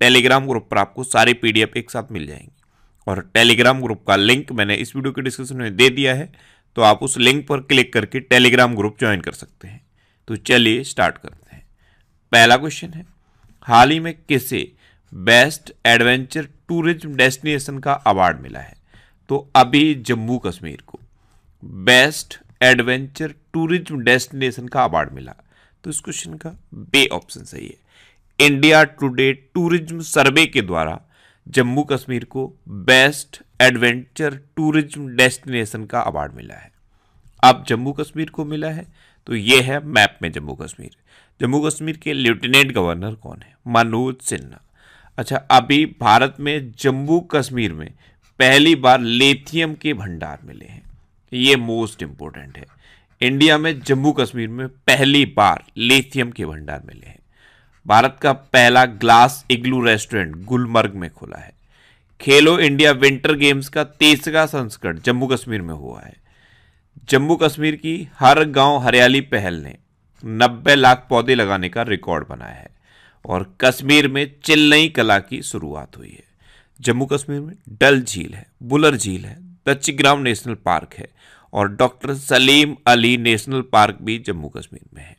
Telegram group पर आपको सारे पीडीएफ एक साथ मिल जाएंगे और टेलीग्राम ग्रुप का लिंक मैंने इस वीडियो के डिस्क्रिप्शन में दे दिया है तो आप उस लिंक पर क्लिक करके टेलीग्राम ग्रुप ज्वाइन कर सकते हैं तो चलिए स्टार्ट करते हैं पहला क्वेश्चन है हाल ही में किसे बेस्ट एडवेंचर टूरिज्म डेस्टिनेशन का अवार्ड मिला है तो अभी जम्मू कश्मीर को बेस्ट एडवेंचर टूरिज्म डेस्टिनेशन का अवार्ड मिला तो इस क्वेश्चन का बे ऑप्शन सही है इंडिया टुडे टूरिज्म सर्वे के द्वारा जम्मू कश्मीर को बेस्ट एडवेंचर टूरिज्म डेस्टिनेशन का अवार्ड मिला है अब जम्मू कश्मीर को मिला है तो ये है मैप में जम्मू कश्मीर जम्मू कश्मीर के लेफ्टिनेंट गवर्नर कौन है मनोज सिन्हा अच्छा अभी भारत में जम्मू कश्मीर में पहली बार लेथियम के भंडार मिले हैं ये मोस्ट इम्पोर्टेंट है इंडिया में जम्मू कश्मीर में पहली बार लेथियम के भंडार मिले हैं भारत का पहला ग्लास इग्लू रेस्टोरेंट गुलमर्ग में खुला है खेलो इंडिया विंटर गेम्स का तीसरा संस्करण जम्मू कश्मीर में हुआ है जम्मू कश्मीर की हर गांव हरियाली पहल ने 90 लाख पौधे लगाने का रिकॉर्ड बनाया है और कश्मीर में चिल्लई कला की शुरुआत हुई है जम्मू कश्मीर में डल झील है बुलर झील है दच्चीग्राम नेशनल पार्क है और doctor Salim Ali national park भी जम्मू कश्मीर में है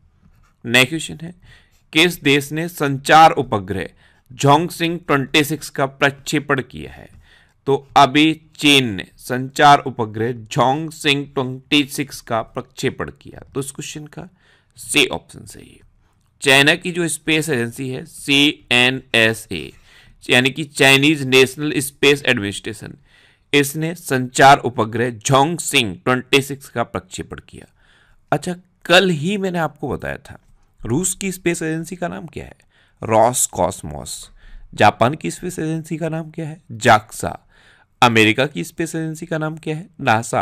नेक्स्ट क्वेश्चन है किस देश ने संचार उपग्रह झोंग सिंह ट्वेंटी सिक्स का प्रक्षेपण किया है तो अभी चीन ने संचार उपग्रह झोंग सिंह ट्वेंटी सिक्स का प्रक्षेपण किया तो इस क्वेश्चन का सी ऑप्शन सही है चाइना की जो स्पेस एजेंसी है सी एन एस ए यानी कि चाइनीज नेशनल स्पेस एडमिनिस्ट्रेशन इसने संचार उपग्रह झोंग सिंह ट्वेंटी सिक्स का प्रक्षेपण किया अच्छा कल ही मैंने आपको बताया था रूस की स्पेस एजेंसी का नाम क्या है रॉस कॉस्मोस जापान की स्पेस एजेंसी का नाम क्या है जाक्सा अमेरिका की स्पेस एजेंसी का नाम क्या है नासा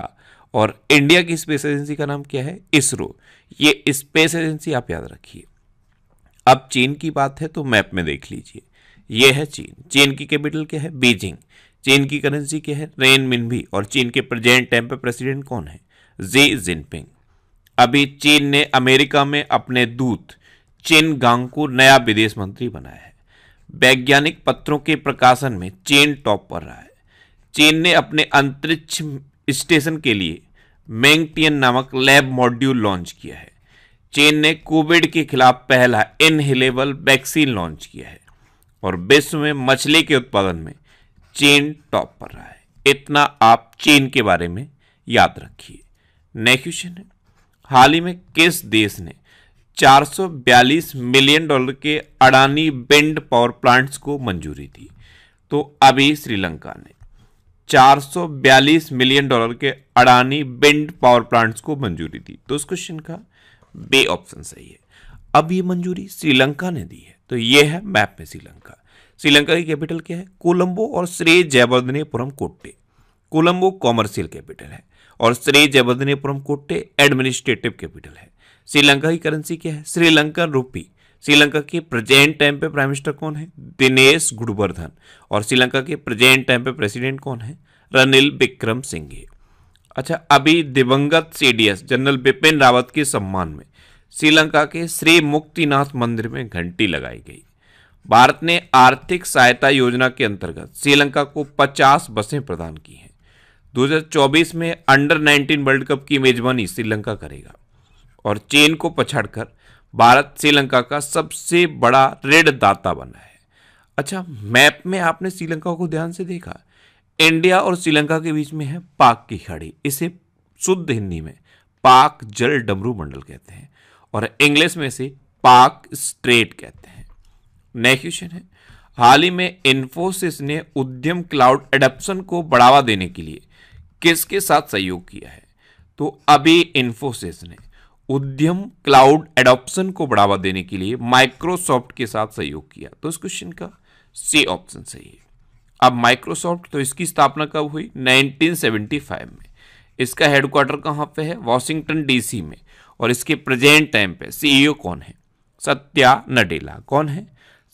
और इंडिया की स्पेस एजेंसी का नाम क्या है इसरो ये स्पेस एजेंसी आप याद रखिए अब चीन की बात है तो मैप में देख लीजिए ये है चीन चीन की कैपिटल क्या है बीजिंग चीन की करेंसी क्या है रेन मिनभी और चीन के प्रेजेंट टाइम पर प्रेसिडेंट कौन है जी जिनपिंग अभी चीन ने अमेरिका में अपने दूत चिन गांग को नया विदेश मंत्री बनाया है वैज्ञानिक पत्रों के प्रकाशन में चीन टॉप पर रहा है चीन ने अपने अंतरिक्ष स्टेशन के लिए मैंगटियन नामक लैब मॉड्यूल लॉन्च किया है चीन ने कोविड के खिलाफ पहला इनहेलेबल वैक्सीन लॉन्च किया है और विश्व में मछली के उत्पादन में चीन टॉप पर रहा है इतना आप चीन के बारे में याद रखिए नेक्स्ट क्वेश्चन है हाल ही में किस देश ने 442 मिलियन डॉलर के अडानी बेंड पावर प्लांट्स को मंजूरी दी तो अभी श्रीलंका ने 442 मिलियन डॉलर के अडानी बेंड पावर प्लांट्स को मंजूरी दी तो इस क्वेश्चन का बे ऑप्शन सही है अब ये मंजूरी श्रीलंका ने दी है तो ये है मैप में श्रीलंका श्रीलंका की कैपिटल क्या है कोलंबो और श्रेय जयवर्धनेपुरम कोट्टे कोलंबो कॉमर्शियल कैपिटल है और श्री जयवर्धनेपुरम कोटे एडमिनिस्ट्रेटिव कैपिटल है श्रीलंका की करेंसी क्या है श्रीलंका रूपी श्रीलंका के प्रेजेंट टाइम पे प्राइम मिनिस्टर कौन है दिनेश गुडवर्धन और श्रीलंका के प्रेजेंट टाइम पे प्रेसिडेंट कौन है रनिल विक्रम सिंघे अच्छा अभी दिवंगत सी जनरल बिपिन रावत के सम्मान में श्रीलंका के श्री मुक्तिनाथ मंदिर में घंटी लगाई गई भारत ने आर्थिक सहायता योजना के अंतर्गत श्रीलंका को 50 बसें प्रदान की हैं 2024 में अंडर 19 वर्ल्ड कप की मेजबानी श्रीलंका करेगा और चीन को पछाड़कर भारत श्रीलंका का सबसे बड़ा रेड दाता बना है अच्छा मैप में आपने श्रीलंका को ध्यान से देखा इंडिया और श्रीलंका के बीच में है पाक की खाड़ी इसे शुद्ध हिंदी में पाक जल डमरू मंडल कहते हैं और इंग्लिश में से पाक स्ट्रेट कहते हैं नेक्स्ट क्वेश्चन है हाल ही में इन्फोसिस ने उद्यम क्लाउड एडप्शन को बढ़ावा देने के लिए किसके साथ सहयोग किया है तो अभी इन्फोसिस ने उद्यम क्लाउड एडॉप्शन को बढ़ावा देने के लिए माइक्रोसॉफ्ट के साथ सहयोग किया तो इस क्वेश्चन का सी ऑप्शन सही है अब माइक्रोसॉफ्ट तो इसकी स्थापना कब हुई 1975 में इसका हेडक्वार्टर कहाँ पे है वॉशिंगटन डीसी में और इसके प्रेजेंट टाइम पे सीईओ e कौन है सत्या नडेला कौन है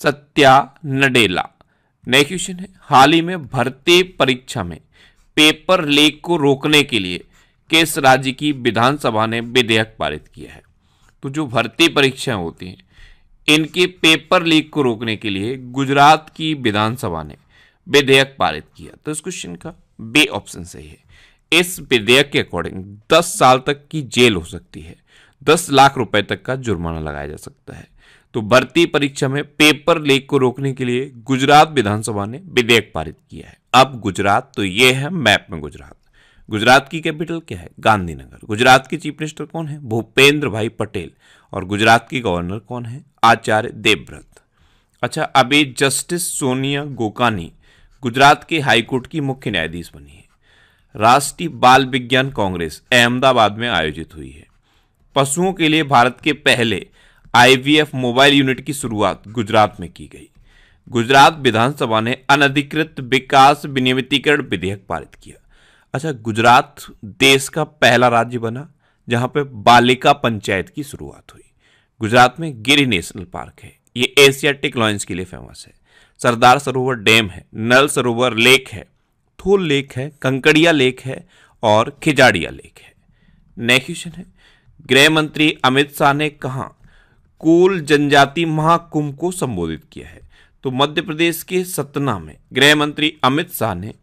सत्या नडेला नेक्स्ट क्वेश्चन है हाल ही में भर्ती परीक्षा में पेपर लीक को रोकने के लिए किस राज्य की विधानसभा ने विधेयक पारित किया है तो जो भर्ती परीक्षाएं होती हैं इनके पेपर लीक को रोकने के लिए गुजरात की विधानसभा ने विधेयक पारित किया तो इस क्वेश्चन का बे ऑप्शन सही है इस विधेयक के अकॉर्डिंग 10 साल तक की जेल हो सकती है 10 लाख रुपए तक का जुर्माना लगाया जा सकता है तो भर्ती परीक्षा में पेपर लीक को रोकने के लिए गुजरात विधानसभा ने विधेयक पारित किया है अब गुजरात तो ये है मैप में गुजरात गुजरात की कैपिटल क्या है गांधीनगर गुजरात के चीफ मिनिस्टर कौन है भूपेंद्र भाई पटेल और गुजरात के गवर्नर कौन है आचार्य देवव्रत अच्छा अभी जस्टिस सोनिया गोकानी गुजरात के हाईकोर्ट की मुख्य न्यायाधीश बनी है राष्ट्रीय बाल विज्ञान कांग्रेस अहमदाबाद में आयोजित हुई है पशुओं के लिए भारत के पहले आईवीएफ मोबाइल यूनिट की शुरुआत गुजरात में की गई गुजरात विधानसभा ने अनधिकृत विकास विनियमितीकरण विधेयक पारित किया अच्छा गुजरात देश का पहला राज्य बना जहां पे बालिका पंचायत की शुरुआत हुई गुजरात में गिरी नेशनल पार्क है ये एशियाटिक लॉयंस के लिए फेमस है सरदार सरोवर डैम है नल सरोवर लेक है थूल लेक है कंकड़िया लेक है और खिजाड़िया लेक है नेक्स्ट क्वेश्चन है गृह मंत्री अमित शाह ने कहा कोल जनजाति महाकुंभ को संबोधित किया है तो मध्य प्रदेश के सतना में गृह मंत्री अमित शाह ने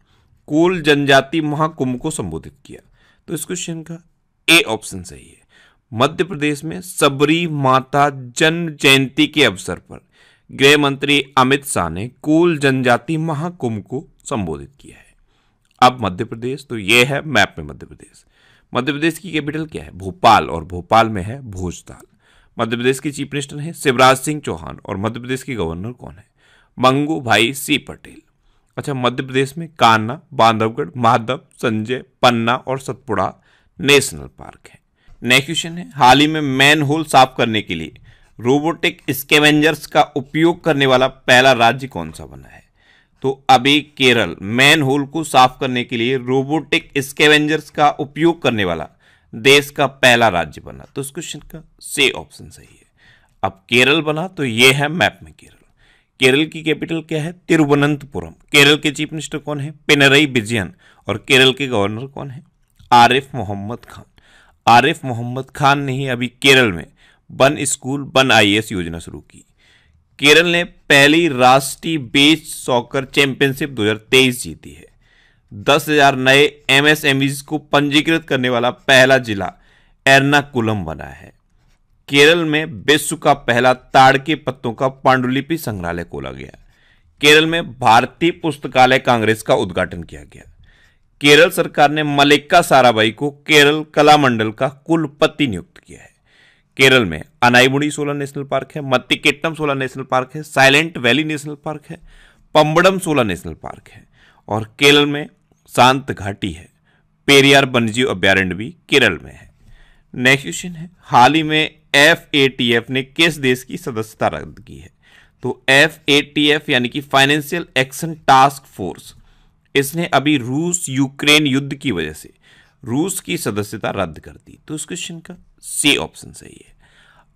कोल जनजाति महाकुंभ को संबोधित किया तो इस क्वेश्चन का ए ऑप्शन सही है मध्य प्रदेश में सबरी माता जन्म जयंती के अवसर पर गृह मंत्री अमित शाह ने कोल जनजाति महाकुंभ को संबोधित किया है अब मध्य प्रदेश तो यह है मैप में मध्य प्रदेश मध्य प्रदेश की कैपिटल क्या है भोपाल और भोपाल में है भोजताल मध्य प्रदेश के चीफ मिनिस्टर हैं शिवराज सिंह चौहान और मध्य प्रदेश के गवर्नर कौन है मंगू भाई सी पटेल अच्छा मध्य प्रदेश में कान्हा बांधवगढ़ माधव संजय पन्ना और सतपुड़ा नेशनल पार्क है नेक्स्ट क्वेश्चन है हाल ही में मैन होल साफ करने के लिए रोबोटिक स्केवेंजर्स का उपयोग करने वाला पहला राज्य कौन सा बना है तो अभी केरल मैन होल को साफ करने के लिए रोबोटिक स्केवेंजर्स का उपयोग करने वाला देश का पहला राज्य बना तो इस क्वेश्चन का से ऑप्शन सही है अब केरल बना तो ये है मैप में केरल केरल की कैपिटल क्या है तिरुवनंतपुरम केरल के चीफ मिनिस्टर कौन है पिनरई विजयन और केरल के गवर्नर कौन है आरिफ मोहम्मद खान आरिफ मोहम्मद खान ने ही अभी केरल में वन स्कूल वन आई योजना शुरू की केरल ने पहली राष्ट्रीय बेच सॉकर चैंपियनशिप 2023 जीती है दस हजार नए एमएसएमईज को पंजीकृत करने वाला पहला जिला एर्नाकुलम बना है केरल में विश्व का पहला ताड़ के पत्तों का पांडुलिपि संग्रहालय खोला गया केरल में भारतीय पुस्तकालय कांग्रेस का उद्घाटन किया गया केरल सरकार ने मलिक्का साराबाई को केरल कला मंडल का कुलपति नियुक्त किया है केरल में अनाईमुड़ी सोलर नेशनल पार्क है मत्तिकेट्टम सोलर नेशनल पार्क है साइलेंट वैली नेशनल पार्क है पम्बडम सोलर नेशनल पार्क है और केरल में शांत घाटी है पेरियार वन्यजीव अभ्यारण्य भी केरल में है नेक्स्ट क्वेश्चन है हाल ही में एफ ए टी एफ ने किस देश की सदस्यता रद्द की है तो एफ ए टी एफ यानी कि फाइनेंशियल एक्शन टास्क फोर्स इसने अभी रूस यूक्रेन युद्ध की वजह से रूस की सदस्यता रद्द कर दी तो इस क्वेश्चन का सी ऑप्शन सही है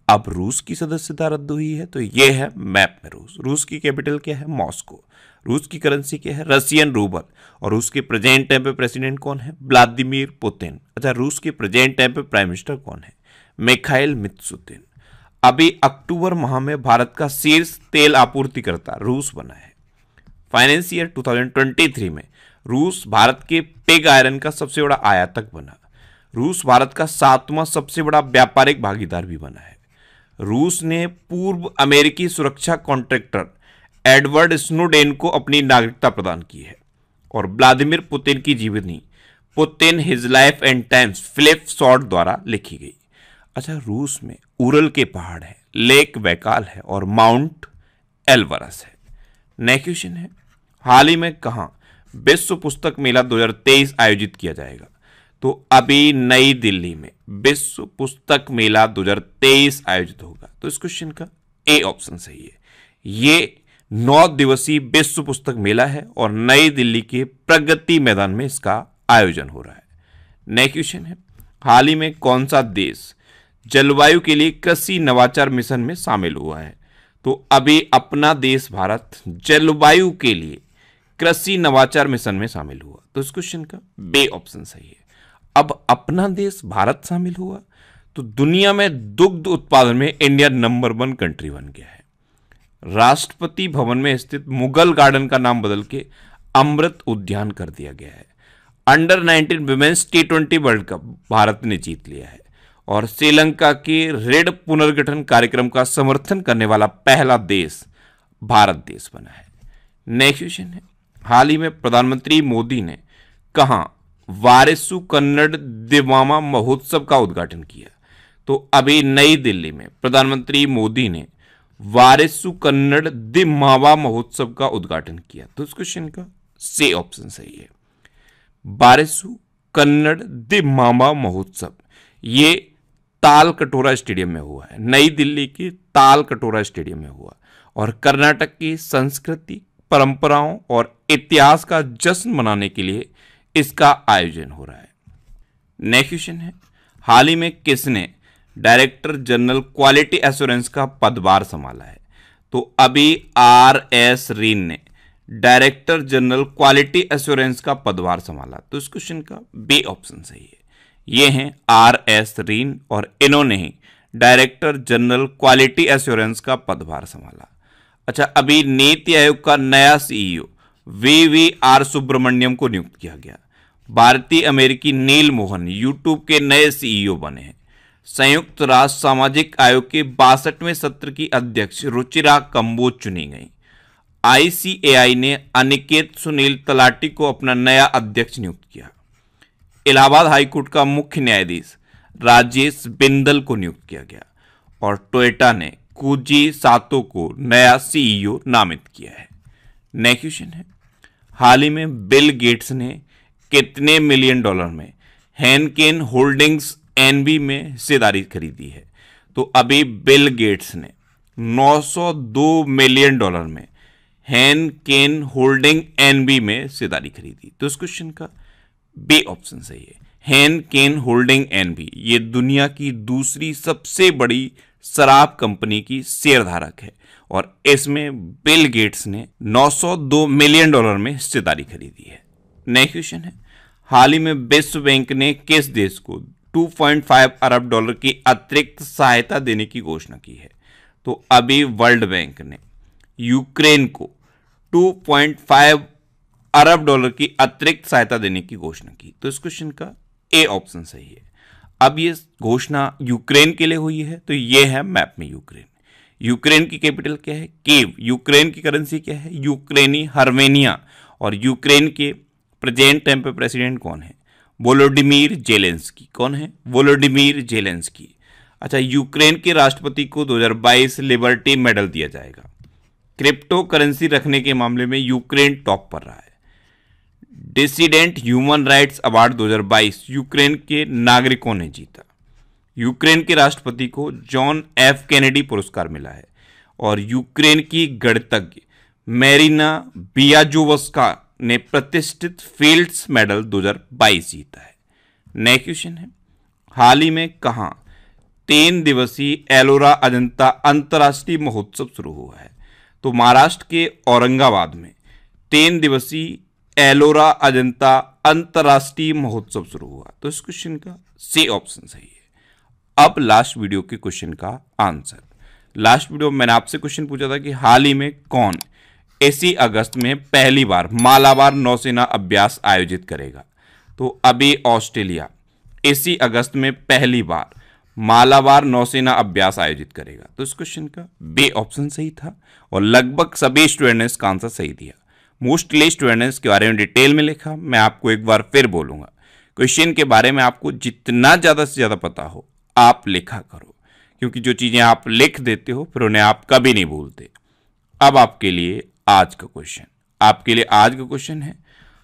अब रूस की सदस्यता रद्द हुई है तो ये है मैप में रूस रूस की कैपिटल क्या है मॉस्को रूस की करेंसी क्या है रशियन रूबल और रूस के प्रेजेंट टाइम पे प्रेसिडेंट कौन है व्लादिमीर पुतिन अच्छा रूस के प्रेजेंट टाइम पे प्राइम मिनिस्टर कौन है मिखाइल मित्सुतिन अभी अक्टूबर माह में भारत का शीर्ष तेल आपूर्तिकर्ता रूस बना है फाइनेंस ईयर 2023 में रूस भारत के पेग आयरन का सबसे बड़ा आयातक बना रूस भारत का सातवां सबसे बड़ा व्यापारिक भागीदार भी बना है रूस ने पूर्व अमेरिकी सुरक्षा कॉन्ट्रैक्टर एडवर्ड स्नोडेन को अपनी नागरिकता प्रदान की है और व्लादिमिर पुतिन की जीवनी Putin his life and times Philip Short द्वारा लिखी गई अच्छा रूस में उरल के पहाड़ है लेक वैकाल है और माउंट एलवरस है नए क्वेश्चन है हाल ही में कहाँ विश्व पुस्तक मेला 2023 आयोजित किया जाएगा तो अभी नई दिल्ली में विश्व पुस्तक मेला 2023 आयोजित होगा तो इस क्वेश्चन का ए ऑप्शन सही है ये नौ दिवसीय विश्व पुस्तक मेला है और नई दिल्ली के प्रगति मैदान में इसका आयोजन हो रहा है नेक्स्ट क्वेश्चन है हाल ही में कौन सा देश जलवायु के लिए कृषि नवाचार मिशन में शामिल हुआ है तो अभी अपना देश भारत जलवायु के लिए कृषि नवाचार मिशन में शामिल हुआ तो इस क्वेश्चन का बे ऑप्शन सही है अब अपना देश भारत शामिल हुआ तो दुनिया में दुग्ध उत्पादन में इंडिया नंबर वन कंट्री बन गया है राष्ट्रपति भवन में स्थित मुगल गार्डन का नाम बदल के अमृत उद्यान कर दिया गया है under 19 women's T twenty world cup Bharat ने जीत लिया है और श्रीलंका के रेड पुनर्गठन कार्यक्रम का समर्थन करने वाला पहला देश भारत देश बना है नेक्स्ट क्वेश्चन है हाल ही में प्रधानमंत्री मोदी ने कहा वारिसु कन्नड़ दिवामा महोत्सव का उद्घाटन किया तो अभी नई दिल्ली में प्रधानमंत्री मोदी ने वारिसु कन्नड़ दिमावा महोत्सव का उद्घाटन किया तो इस क्वेश्चन का से ऑप्शन सही है वारिसु कन्नड़ दिमावा महोत्सव ये ताल कटोरा स्टेडियम में हुआ है नई दिल्ली के ताल कटोरा स्टेडियम में हुआ और कर्नाटक की संस्कृति परंपराओं और इतिहास का जश्न मनाने के लिए इसका आयोजन हो रहा है नेक्स्ट क्वेश्चन है हाल ही में किसने डायरेक्टर जनरल क्वालिटी एश्योरेंस का पदभार संभाला है तो अभी आर एस रीन ने डायरेक्टर जनरल क्वालिटी एश्योरेंस का पदभार संभाला तो इस क्वेश्चन का बी ऑप्शन सही है ये हैं आर एस रीन और इन्होंने ही डायरेक्टर जनरल क्वालिटी एश्योरेंस का पदभार संभाला अच्छा अभी नीति आयोग का नया CEO V V R Subrahmanyam को नियुक्त किया गया भारतीय अमेरिकी नील मोहन यूट्यूब के नए सीईओ e बने हैं संयुक्त राष्ट्र सामाजिक आयोग के बासठवें सत्र की अध्यक्ष रुचिरा कम्बो चुनी गई आईसीएआई ने अनिकेत सुनील तलाटी को अपना नया अध्यक्ष नियुक्त किया इलाहाबाद हाईकोर्ट का मुख्य न्यायाधीश राजेश बिंदल को नियुक्त किया गया और टोयटा ने कुजी सातो को नया सीईओ e नामित किया है नेक्स्ट क्वेश्चन है हाल ही में बिल गेट्स ने कितने मिलियन डॉलर में हैनकेन होल्डिंग्स एनबी में हिस्सेदारी खरीदी है तो अभी बिल गेट्स ने 902 मिलियन डॉलर में हैन केन होल्डिंग एनबी में हिस्सेदारी खरीदी तो इस क्वेश्चन का बी ऑप्शन सही है हैन केन होल्डिंग एनबी ये दुनिया की दूसरी सबसे बड़ी शराब कंपनी की शेयरधारक है और इसमें बिल गेट्स ने 902 मिलियन डॉलर में हिस्सेदारी खरीदी है नेक्स्ट क्वेश्चन है हाल ही में विश्व बैंक ने किस देश को 2.5 अरब डॉलर की अतिरिक्त सहायता देने की घोषणा की है तो अभी वर्ल्ड बैंक ने यूक्रेन को 2.5 अरब डॉलर की अतिरिक्त सहायता देने की घोषणा की तो इस क्वेश्चन का ए ऑप्शन सही है अब ये घोषणा यूक्रेन के लिए हुई है तो ये है मैप में यूक्रेन यूक्रेन की कैपिटल क्या है केव यूक्रेन की करेंसी क्या है यूक्रेनी हर्मेनिया और यूक्रेन के प्रेजेंट टाइम पे प्रेसिडेंट कौन है वोलोडिमिर जेलेंस्की कौन है वोलोडिमीर जेलेंस्की अच्छा यूक्रेन के राष्ट्रपति को 2022 लिबर्टी मेडल दिया जाएगा क्रिप्टो करेंसी रखने के मामले में यूक्रेन टॉप पर रहा है dissident human rights award 2022 Ukraine के नागरिकों ने जीता यूक्रेन के राष्ट्रपति को जॉन एफ कैनेडी पुरस्कार मिला है और यूक्रेन की गणतज्ञ मैरिना बियाजोवस्का ने प्रतिष्ठित फील्ड्स मेडल 2022 जीता है नया क्वेश्चन है हाल ही में कहा तीन दिवसीय एलोरा अजंता अंतर्राष्ट्रीय महोत्सव शुरू हुआ है तो महाराष्ट्र के औरंगाबाद में तीन दिवसीय एलोरा अजंता अंतर्राष्ट्रीय महोत्सव शुरू हुआ तो इस क्वेश्चन का सी ऑप्शन सही है अब लास्ट वीडियो के क्वेश्चन का आंसर लास्ट वीडियो मैंने आपसे क्वेश्चन पूछा था कि हाल ही में कौन इसी अगस्त में पहली बार मालाबार नौसेना अभ्यास आयोजित करेगा तो अभी ऑस्ट्रेलिया इसी अगस्त में पहली बार मालाबार नौसेना अभ्यास आयोजित करेगा तो इस क्वेश्चन का बे ऑप्शन सही था और लगभग सभी स्टूडेंट ने इसका आंसर सही दिया मोस्टली स्टूडेंट्स के बारे में डिटेल में लिखा मैं आपको एक बार फिर बोलूंगा क्वेश्चन के बारे में आपको जितना ज़्यादा से ज़्यादा पता हो आप लिखा करो क्योंकि जो चीज़ें आप लिख देते हो फिर उन्हें आप कभी नहीं भूलते अब आपके लिए आज का क्वेश्चन आपके लिए आज का क्वेश्चन है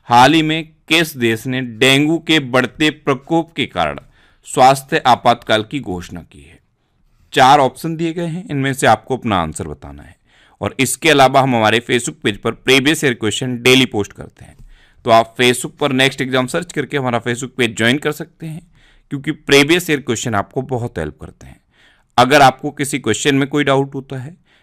हाल ही में किस देश ने डेंगू के बढ़ते प्रकोप के कारण स्वास्थ्य आपातकाल की घोषणा की है चार ऑप्शन दिए गए हैं इनमें से आपको अपना आंसर बताना है और इसके अलावा हम हमारे फेसबुक पेज पर previous year question daily post करते हैं तो आप फेसबुक पर नेक्स्ट एग्जाम सर्च करके हमारा फेसबुक पेज ज्वाइन कर सकते हैं क्योंकि प्रीवियस ईयर क्वेश्चन आपको बहुत हेल्प करते हैं अगर आपको किसी क्वेश्चन में कोई डाउट होता है